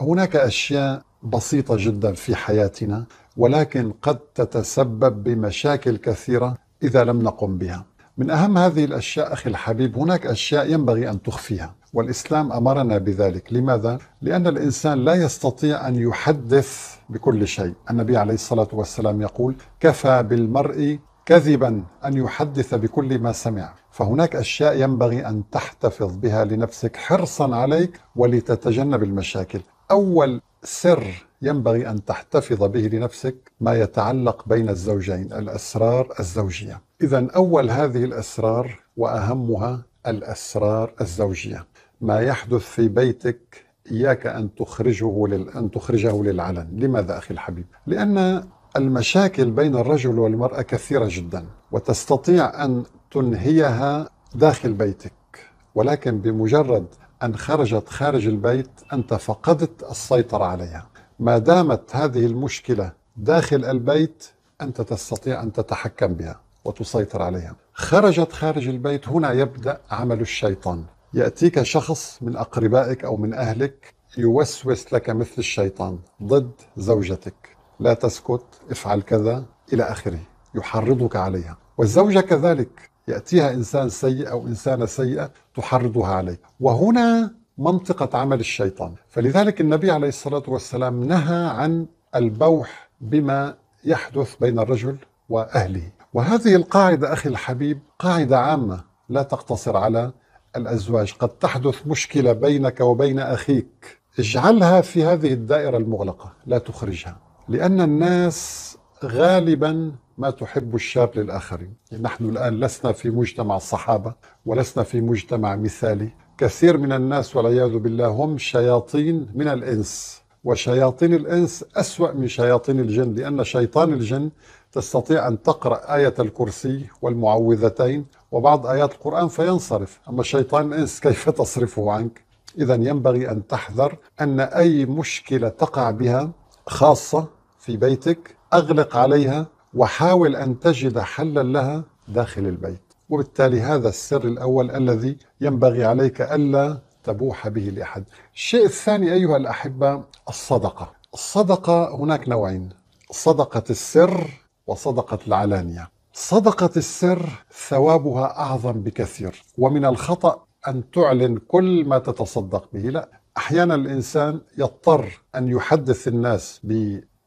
هناك اشياء بسيطه جدا في حياتنا ولكن قد تتسبب بمشاكل كثيره اذا لم نقم بها. من اهم هذه الاشياء اخي الحبيب هناك اشياء ينبغي ان تخفيها، والاسلام امرنا بذلك، لماذا؟ لان الانسان لا يستطيع ان يحدث بكل شيء، النبي عليه الصلاه والسلام يقول: كفى بالمرء كذبا ان يحدث بكل ما سمع، فهناك اشياء ينبغي ان تحتفظ بها لنفسك حرصا عليك ولتتجنب المشاكل، أول سر ينبغي أن تحتفظ به لنفسك ما يتعلق بين الزوجين الأسرار الزوجية إذا أول هذه الأسرار وأهمها الأسرار الزوجية ما يحدث في بيتك إياك أن تخرجه لل... أن تخرجه للعلن لماذا أخي الحبيب؟ لأن المشاكل بين الرجل والمرأة كثيرة جدا وتستطيع أن تنهيها داخل بيتك ولكن بمجرد أن خرجت خارج البيت أنت فقدت السيطرة عليها ما دامت هذه المشكلة داخل البيت أنت تستطيع أن تتحكم بها وتسيطر عليها خرجت خارج البيت هنا يبدأ عمل الشيطان يأتيك شخص من أقربائك أو من أهلك يوسوس لك مثل الشيطان ضد زوجتك لا تسكت افعل كذا إلى آخره يحرضك عليها والزوجة كذلك يأتيها إنسان سيء أو إنسانة سيئة تحرضها عليه وهنا منطقة عمل الشيطان فلذلك النبي عليه الصلاة والسلام نهى عن البوح بما يحدث بين الرجل وأهله وهذه القاعدة أخي الحبيب قاعدة عامة لا تقتصر على الأزواج قد تحدث مشكلة بينك وبين أخيك اجعلها في هذه الدائرة المغلقة لا تخرجها لأن الناس غالبا ما تحب الشاب للآخرين نحن الآن لسنا في مجتمع الصحابة ولسنا في مجتمع مثالي كثير من الناس والعياذ بالله هم شياطين من الإنس وشياطين الإنس أسوأ من شياطين الجن لأن شيطان الجن تستطيع أن تقرأ آية الكرسي والمعوذتين وبعض آيات القرآن فينصرف أما شيطان الإنس كيف تصرفه عنك؟ إذا ينبغي أن تحذر أن أي مشكلة تقع بها خاصة في بيتك أغلق عليها وحاول أن تجد حلا لها داخل البيت وبالتالي هذا السر الأول الذي ينبغي عليك ألا تبوح به لأحد الشيء الثاني أيها الأحبة الصدقة الصدقة هناك نوعين صدقة السر وصدقة العلانية صدقة السر ثوابها أعظم بكثير ومن الخطأ أن تعلن كل ما تتصدق به لا أحيانا الإنسان يضطر أن يحدث الناس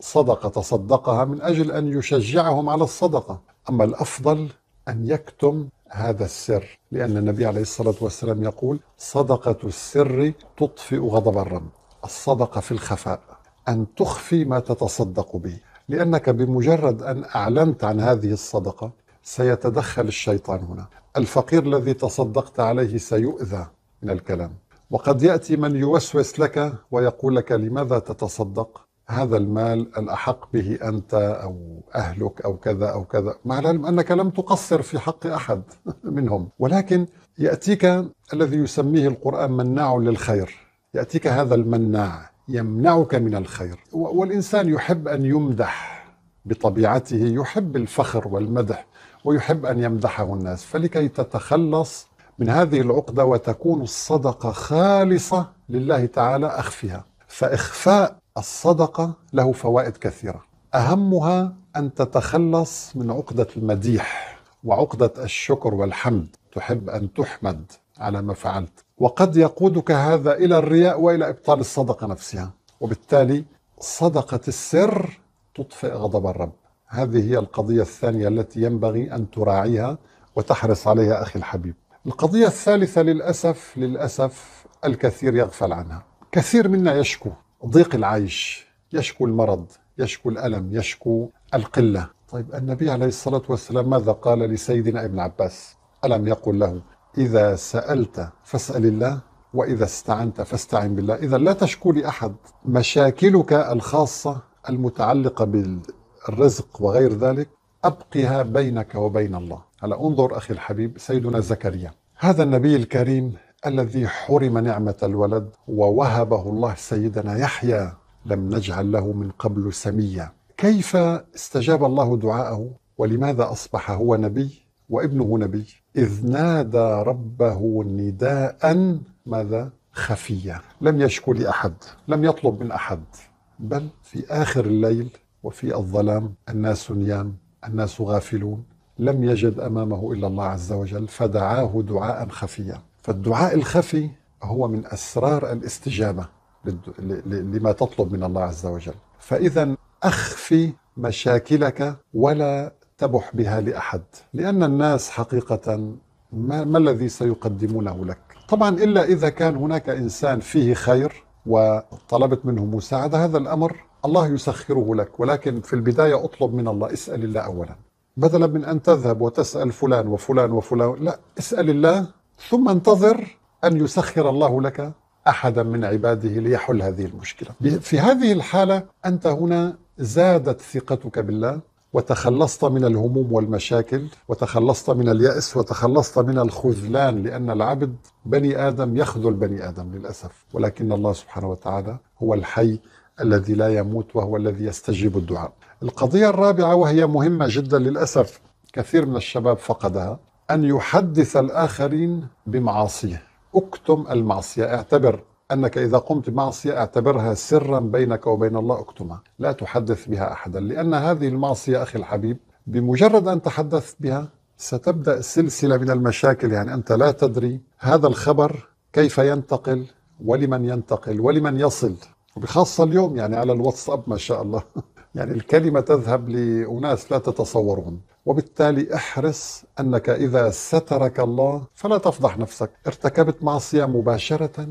صدقة تصدقها من أجل أن يشجعهم على الصدقة أما الأفضل أن يكتم هذا السر لأن النبي عليه الصلاة والسلام يقول صدقة السر تطفئ غضب الرب الصدقة في الخفاء أن تخفي ما تتصدق به لأنك بمجرد أن أعلنت عن هذه الصدقة سيتدخل الشيطان هنا الفقير الذي تصدقت عليه سيؤذى من الكلام وقد يأتي من يوسوس لك ويقول لك لماذا تتصدق هذا المال الأحق به أنت أو أهلك أو كذا أو كذا مع العلم أنك لم تقصر في حق أحد منهم ولكن يأتيك الذي يسميه القرآن مناع للخير يأتيك هذا المناع يمنعك من الخير والإنسان يحب أن يمدح بطبيعته يحب الفخر والمدح ويحب أن يمدحه الناس فلكي تتخلص من هذه العقدة وتكون الصدقة خالصة لله تعالى أخفها فإخفاء الصدقه له فوائد كثيره اهمها ان تتخلص من عقده المديح وعقده الشكر والحمد تحب ان تحمد على ما فعلت وقد يقودك هذا الى الرياء والى ابطال الصدقه نفسها وبالتالي صدقه السر تطفئ غضب الرب هذه هي القضيه الثانيه التي ينبغي ان تراعيها وتحرص عليها اخي الحبيب القضيه الثالثه للاسف للاسف الكثير يغفل عنها كثير منا يشكو ضيق العيش يشكو المرض يشكو الألم يشكو القلة طيب النبي عليه الصلاة والسلام ماذا قال لسيدنا ابن عباس ألم يقل له إذا سألت فاسأل الله وإذا استعنت فاستعن بالله إذا لا تشكو لأحد مشاكلك الخاصة المتعلقة بالرزق وغير ذلك أبقها بينك وبين الله هلا انظر أخي الحبيب سيدنا زكريا هذا النبي الكريم الذي حرم نعمة الولد ووهبه الله سيدنا يحيى لم نجعل له من قبل سميا كيف استجاب الله دعاءه ولماذا أصبح هو نبي وابنه نبي إذ نادى ربه نداء ماذا خفيا لم يشكو لأحد لم يطلب من أحد بل في آخر الليل وفي الظلام الناس نيام الناس غافلون لم يجد أمامه إلا الله عز وجل فدعاه دعاء خفيا فالدعاء الخفي هو من أسرار الاستجابة لما تطلب من الله عز وجل فإذا أخفي مشاكلك ولا تبح بها لأحد لأن الناس حقيقة ما, ما الذي سيقدمونه لك طبعا إلا إذا كان هناك إنسان فيه خير وطلبت منه مساعدة هذا الأمر الله يسخره لك ولكن في البداية أطلب من الله اسأل الله أولا بدلا من أن تذهب وتسأل فلان وفلان وفلان لا اسأل الله ثم انتظر أن يسخر الله لك أحدا من عباده ليحل هذه المشكلة في هذه الحالة أنت هنا زادت ثقتك بالله وتخلصت من الهموم والمشاكل وتخلصت من اليأس وتخلصت من الخذلان لأن العبد بني آدم يخذل بني آدم للأسف ولكن الله سبحانه وتعالى هو الحي الذي لا يموت وهو الذي يستجيب الدعاء القضية الرابعة وهي مهمة جدا للأسف كثير من الشباب فقدها أن يحدث الآخرين بمعاصيه اكتم المعصية اعتبر أنك إذا قمت بمعصية اعتبرها سرا بينك وبين الله اكتمها لا تحدث بها أحدا لأن هذه المعصية أخي الحبيب بمجرد أن تحدثت بها ستبدأ سلسلة من المشاكل يعني أنت لا تدري هذا الخبر كيف ينتقل ولمن ينتقل ولمن يصل وبخاصة اليوم يعني على الواتساب ما شاء الله يعني الكلمة تذهب لأناس لا تتصورون وبالتالي احرص انك اذا سترك الله فلا تفضح نفسك، ارتكبت معصيه مباشره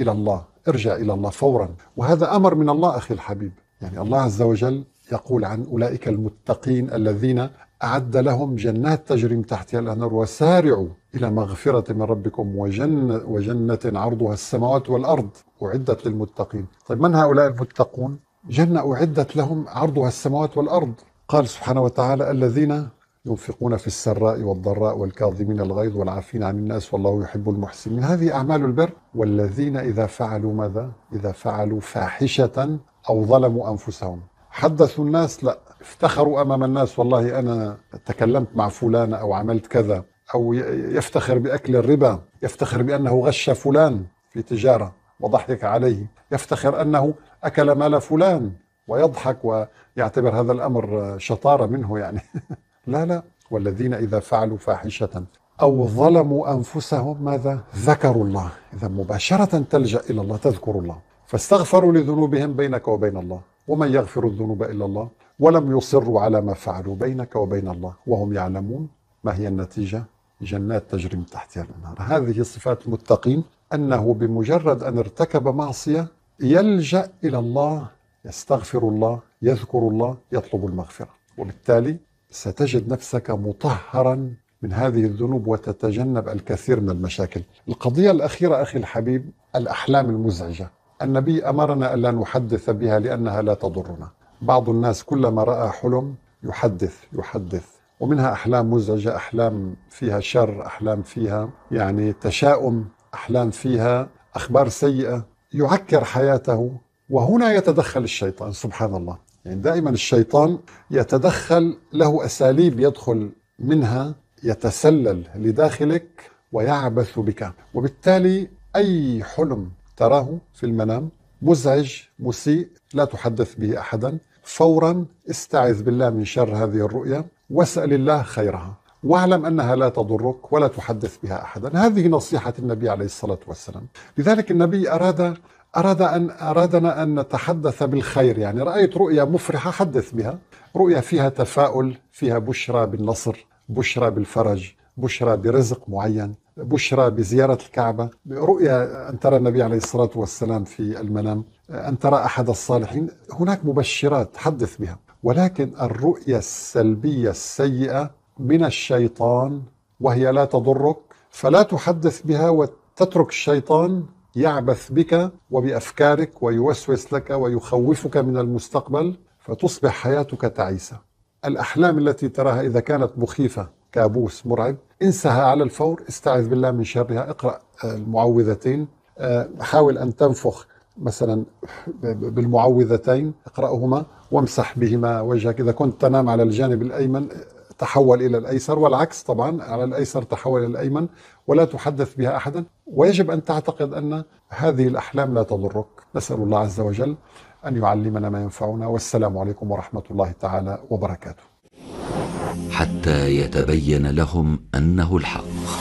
الى الله، ارجع الى الله فورا، وهذا امر من الله اخي الحبيب، يعني الله عز وجل يقول عن اولئك المتقين الذين اعد لهم جنات تجري من تحتها الانهار وسارعوا الى مغفره من ربكم وجنه وجنه عرضها السماوات والارض اعدت للمتقين، طيب من هؤلاء المتقون؟ جنه اعدت لهم عرضها السماوات والارض، قال سبحانه وتعالى الذين ينفقون في السراء والضراء والكاظمين الغيظ والعافين عن الناس والله يحب المحسنين هذه أعمال البر والذين إذا فعلوا ماذا؟ إذا فعلوا فاحشة أو ظلموا أنفسهم حدثوا الناس لا افتخروا أمام الناس والله أنا تكلمت مع فلان أو عملت كذا أو يفتخر بأكل الربا يفتخر بأنه غش فلان في تجارة وضحك عليه يفتخر أنه أكل مال فلان ويضحك ويعتبر هذا الأمر شطارة منه يعني لا لا والذين إذا فعلوا فاحشة أو ظلموا أنفسهم ماذا؟ ذكروا الله إذا مباشرة تلجأ إلى الله تذكر الله فاستغفروا لذنوبهم بينك وبين الله ومن يغفر الذنوب إلا الله ولم يصروا على ما فعلوا بينك وبين الله وهم يعلمون ما هي النتيجة؟ جنات تجري من تحتها الأنهار هذه صفات المتقين أنه بمجرد أن ارتكب معصية يلجأ إلى الله يستغفر الله يذكر الله يطلب المغفرة وبالتالي ستجد نفسك مطهرا من هذه الذنوب وتتجنب الكثير من المشاكل. القضية الأخيرة أخي الحبيب الأحلام المزعجة. النبي أمرنا ألا نحدث بها لأنها لا تضرنا. بعض الناس كلما رأى حلم يحدث يحدث ومنها أحلام مزعجة، أحلام فيها شر، أحلام فيها يعني تشاؤم، أحلام فيها أخبار سيئة، يعكر حياته وهنا يتدخل الشيطان سبحان الله يعني دائما الشيطان يتدخل له اساليب يدخل منها يتسلل لداخلك ويعبث بك وبالتالي اي حلم تراه في المنام مزعج مسيء لا تحدث به احدا فورا استعذ بالله من شر هذه الرؤيا واسال الله خيرها واعلم انها لا تضرك ولا تحدث بها احدا، هذه نصيحه النبي عليه الصلاه والسلام، لذلك النبي اراد أراد أن أرادنا أن نتحدث بالخير يعني رأيت رؤية مفرحة حدث بها رؤية فيها تفاؤل فيها بشرى بالنصر بشرى بالفرج بشرى برزق معين بشرى بزيارة الكعبة رؤية أن ترى النبي عليه الصلاة والسلام في المنام أن ترى أحد الصالحين هناك مبشرات حدث بها ولكن الرؤية السلبية السيئة من الشيطان وهي لا تضرك فلا تحدث بها وتترك الشيطان يعبث بك وبافكارك ويوسوس لك ويخوفك من المستقبل فتصبح حياتك تعيسه. الاحلام التي تراها اذا كانت مخيفه كابوس مرعب انسها على الفور استعذ بالله من شرها اقرا آه، المعوذتين آه، حاول ان تنفخ مثلا بالمعوذتين اقراهما وامسح بهما وجهك اذا كنت تنام على الجانب الايمن تحول إلى الأيسر والعكس طبعا على الأيسر تحول إلى الأيمن ولا تحدث بها أحدا ويجب أن تعتقد أن هذه الأحلام لا تضرك نسأل الله عز وجل أن يعلمنا ما ينفعنا والسلام عليكم ورحمة الله تعالى وبركاته حتى يتبين لهم أنه الحق